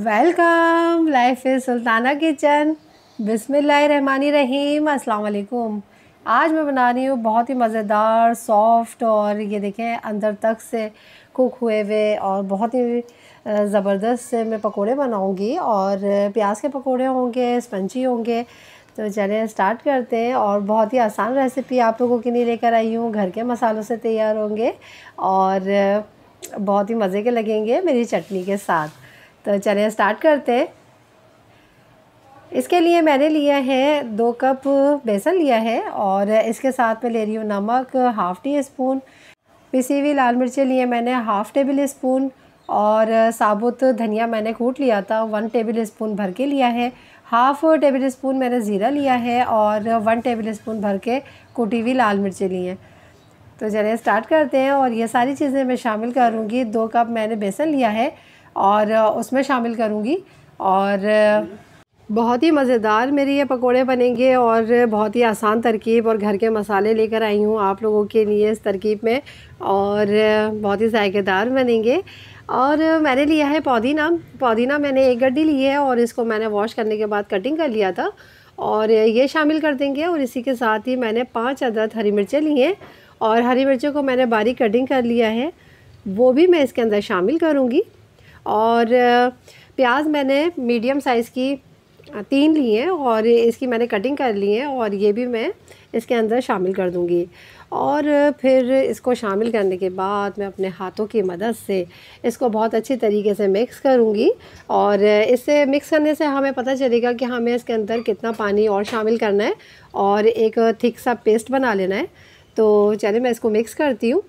welcome life is Sultana kitchen Rahim अस्सलाम आज मैं बना रही हूँ बहुत ही मज़ेदार सॉफ्ट और ये देखें अंदर तक से कुक हुए हुए और बहुत ही ज़बरदस्त से मैं पकोड़े बनाऊँगी और प्याज के पकोड़े होंगे स्पंची होंगे तो चलिए स्टार्ट करते हैं और बहुत ही आसान रेसिपी आप लोगों के लिए लेकर आई हूँ घर के मसालों से तैयार होंगे और बहुत ही मज़े के लगेंगे मेरी चटनी के साथ तो चलिए स्टार्ट करते हैं इसके लिए मैंने लिया है दो कप बेसन लिया है और इसके साथ में ले रही हूँ नमक हाफ़ टी स्पून पिसी हुई लाल मिर्चें लिए मैंने हाफ़ टेबल स्पून और साबुत धनिया मैंने कूट लिया था वन टेबल स्पून भर के लिया है हाफ़ टेबल स्पून मैंने ज़ीरा लिया है और वन टेबल स्पून भर के कूटी हुई लाल मिर्चें ली हैं तो चलिए स्टार्ट करते हैं और ये सारी चीज़ें मैं शामिल करूँगी दो कप मैंने बेसन लिया है और उसमें शामिल करूँगी और बहुत ही मज़ेदार मेरे ये पकोड़े बनेंगे और बहुत ही आसान तरकीब और घर के मसाले लेकर आई हूँ आप लोगों के लिए इस तरकीब में और बहुत ही जायकेदार बनेंगे और मैंने लिया है पुदीना पौदीना मैंने एक गड्डी ली है और इसको मैंने वॉश करने के बाद कटिंग कर लिया था और ये शामिल कर देंगे और इसी के साथ ही मैंने पाँच अदद हरी मिर्चें ली हैं और हरी मिर्चों को मैंने बारीक कटिंग कर लिया है वो भी मैं इसके अंदर शामिल करूँगी और प्याज मैंने मीडियम साइज़ की तीन लिए हैं और इसकी मैंने कटिंग कर ली है और ये भी मैं इसके अंदर शामिल कर दूँगी और फिर इसको शामिल करने के बाद मैं अपने हाथों की मदद से इसको बहुत अच्छी तरीके से मिक्स करूँगी और इससे मिक्स करने से हमें पता चलेगा कि हमें इसके अंदर कितना पानी और शामिल करना है और एक थिक सा पेस्ट बना लेना है तो चलिए मैं इसको मिक्स करती हूँ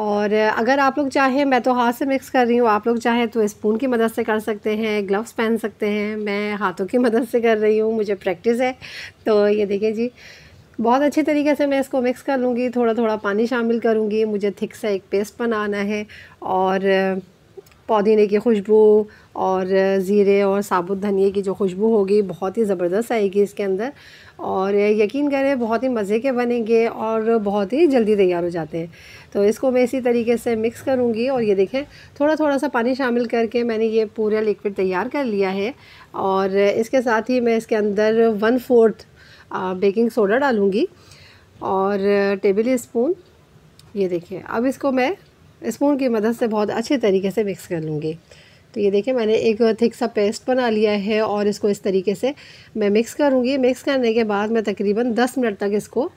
और अगर आप लोग चाहें मैं तो हाथ से मिक्स कर रही हूँ आप लोग चाहें तो स्पून की मदद से कर सकते हैं ग्लव्स पहन सकते हैं मैं हाथों की मदद से कर रही हूँ मुझे प्रैक्टिस है तो ये देखिए जी बहुत अच्छे तरीके से मैं इसको मिक्स कर लूँगी थोड़ा थोड़ा पानी शामिल करूँगी मुझे थिक सा एक पेस्ट बनाना है और पुदीने की खुशबू और ज़ीरे और साबुत धनिए की जो खुशबू होगी बहुत ही ज़बरदस्त आएगी इसके अंदर और यकीन करें बहुत ही मज़े के बनेंगे और बहुत ही जल्दी तैयार हो जाते हैं तो इसको मैं इसी तरीके से मिक्स करूँगी और ये देखें थोड़ा थोड़ा सा पानी शामिल करके मैंने ये पूरा लिक्विड तैयार कर लिया है और इसके साथ ही मैं इसके अंदर वन फोर्थ बेकिंग सोडा डालूँगी और टेबल स्पून ये देखिए अब इसको मैं स्पून की मदद से बहुत अच्छे तरीके से मिक्स कर लूँगी तो ये देखिए मैंने एक थिक सा पेस्ट बना लिया है और इसको इस तरीके से मैं मिक्स करूँगी मिक्स करने के बाद मैं तकरीबन दस मिनट तक इसको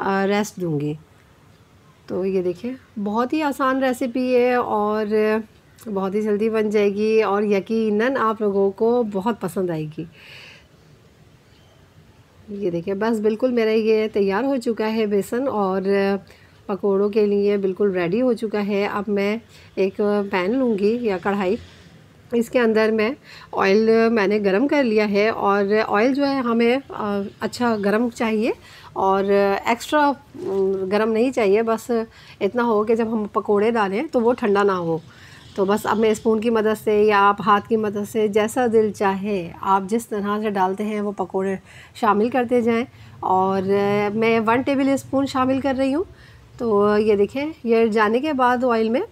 रेस्ट दूँगी तो ये देखिए बहुत ही आसान रेसिपी है और बहुत ही जल्दी बन जाएगी और यकीनन आप लोगों को बहुत पसंद आएगी ये देखिए बस बिल्कुल मेरा ये तैयार हो चुका है बेसन और पकोड़ों के लिए बिल्कुल रेडी हो चुका है अब मैं एक पैन लूँगी या कढ़ाई इसके अंदर मैं ऑयल मैंने गरम कर लिया है और ऑयल जो है हमें अच्छा गरम चाहिए और एक्स्ट्रा गरम नहीं चाहिए बस इतना हो कि जब हम पकोड़े डालें तो वो ठंडा ना हो तो बस अब मैं स्पून की मदद से या आप हाथ की मदद से जैसा दिल चाहे आप जिस तरह से डालते हैं वो पकोड़े शामिल करते जाएं और मैं वन टेबल स्पून शामिल कर रही हूँ तो ये देखें ये जाने के बाद ऑयल में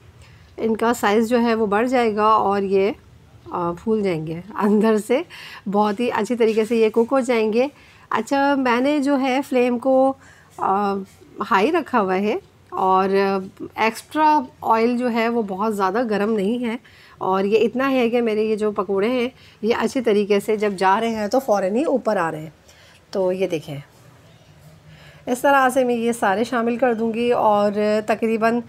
इनका साइज़ जो है वो बढ़ जाएगा और ये फूल जाएंगे अंदर से बहुत ही अच्छी तरीके से ये कुक हो जाएंगे अच्छा मैंने जो है फ्लेम को आ, हाई रखा हुआ है और एक्स्ट्रा ऑयल जो है वो बहुत ज़्यादा गर्म नहीं है और ये इतना है कि मेरे ये जो पकोड़े हैं ये अच्छे तरीके से जब जा रहे हैं तो फ़ौर ही ऊपर आ रहे हैं तो ये देखें इस तरह से मैं ये सारे शामिल कर दूँगी और तकरीबन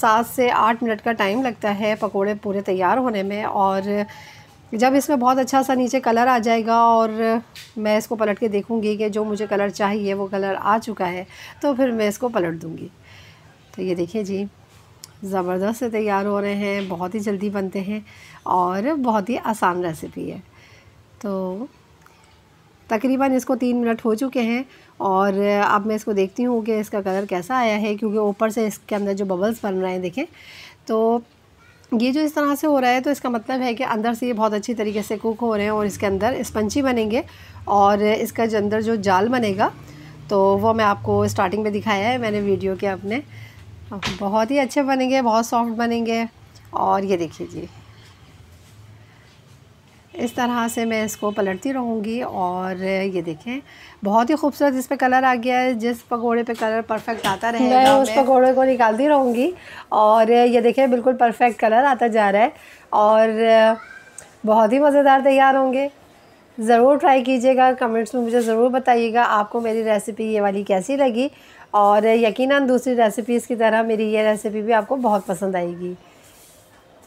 सात से आठ मिनट का टाइम लगता है पकोड़े पूरे तैयार होने में और जब इसमें बहुत अच्छा सा नीचे कलर आ जाएगा और मैं इसको पलट के देखूंगी कि जो मुझे कलर चाहिए वो कलर आ चुका है तो फिर मैं इसको पलट दूंगी तो ये देखिए जी ज़बरदस्त से तैयार हो रहे हैं बहुत ही जल्दी बनते हैं और बहुत ही आसान रेसिपी है तो तकरीबन इसको तीन मिनट हो चुके हैं और अब मैं इसको देखती हूँ कि इसका कलर कैसा आया है क्योंकि ऊपर से इसके अंदर जो बबल्स बन रहे हैं देखें तो ये जो इस तरह से हो रहा है तो इसका मतलब है कि अंदर से ये बहुत अच्छी तरीके से कुक हो रहे हैं और इसके अंदर स्पंची बनेंगे और इसका जो अंदर जो जाल बनेगा तो वो मैं आपको स्टार्टिंग में दिखाया है मैंने वीडियो के अपने बहुत ही अच्छे बनेंगे बहुत सॉफ्ट बनेंगे और ये देखिए जी इस तरह से मैं इसको पलटती रहूँगी और ये देखें बहुत ही खूबसूरत इस पर कलर आ गया है जिस पकौड़े पे कलर परफेक्ट आता रहेगा मैं उस पकौड़े को निकालती रहूँगी और ये देखें बिल्कुल परफेक्ट कलर आता जा रहा है और बहुत ही मज़ेदार तैयार होंगे ज़रूर ट्राई कीजिएगा कमेंट्स में मुझे ज़रूर बताइएगा आपको मेरी रेसिपी ये वाली कैसी लगी और यकीनन दूसरी रेसिपीज़ की तरह मेरी ये रेसिपी भी आपको बहुत पसंद आएगी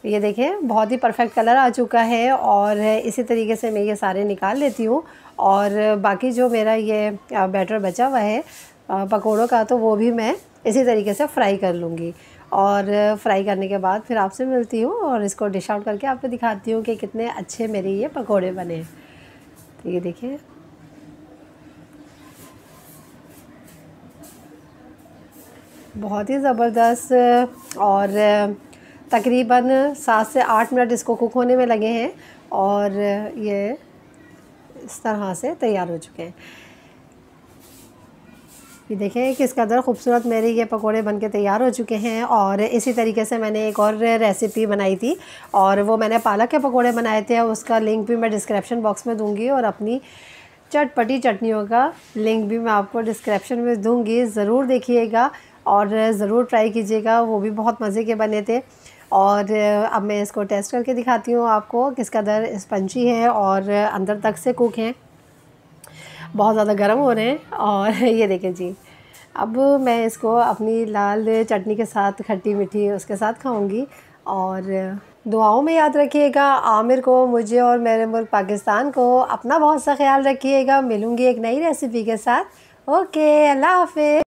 ये देखिए बहुत ही परफेक्ट कलर आ चुका है और इसी तरीके से मैं ये सारे निकाल लेती हूँ और बाकी जो मेरा ये बैटर बचा हुआ है पकोड़ों का तो वो भी मैं इसी तरीके से फ्राई कर लूँगी और फ्राई करने के बाद फिर आपसे मिलती हूँ और इसको डिश आउट करके आपको दिखाती हूँ कि कितने अच्छे मेरे ये पकोड़े बने तो ये देखिए बहुत ही ज़बरदस्त और तकरीबन सात से आठ मिनट इसको कुक होने में लगे हैं और ये इस तरह से तैयार हो चुके हैं ये देखें किस कदर खूबसूरत मेरे ये पकोड़े बनके तैयार हो चुके हैं और इसी तरीके से मैंने एक और रेसिपी बनाई थी और वो मैंने पालक के पकोड़े बनाए थे उसका लिंक भी मैं डिस्क्रिप्शन बॉक्स में दूंगी और अपनी चटपटी चटनियों का लिंक भी मैं आपको डिस्क्रिप्शन में दूंगी ज़रूर देखिएगा और ज़रूर ट्राई कीजिएगा वो भी बहुत मज़े के बने थे और अब मैं इसको टेस्ट करके दिखाती हूँ आपको किसका दर स्पंची है और अंदर तक से कुक हैं बहुत ज़्यादा गर्म हो रहे हैं और ये देखें जी अब मैं इसको अपनी लाल चटनी के साथ खट्टी मीठी उसके साथ खाऊंगी और दुआओं में याद रखिएगा आमिर को मुझे और मेरे मुल्क पाकिस्तान को अपना बहुत सा ख्याल रखिएगा मिलूँगी एक नई रेसिपी के साथ ओके अल्लाह हाफि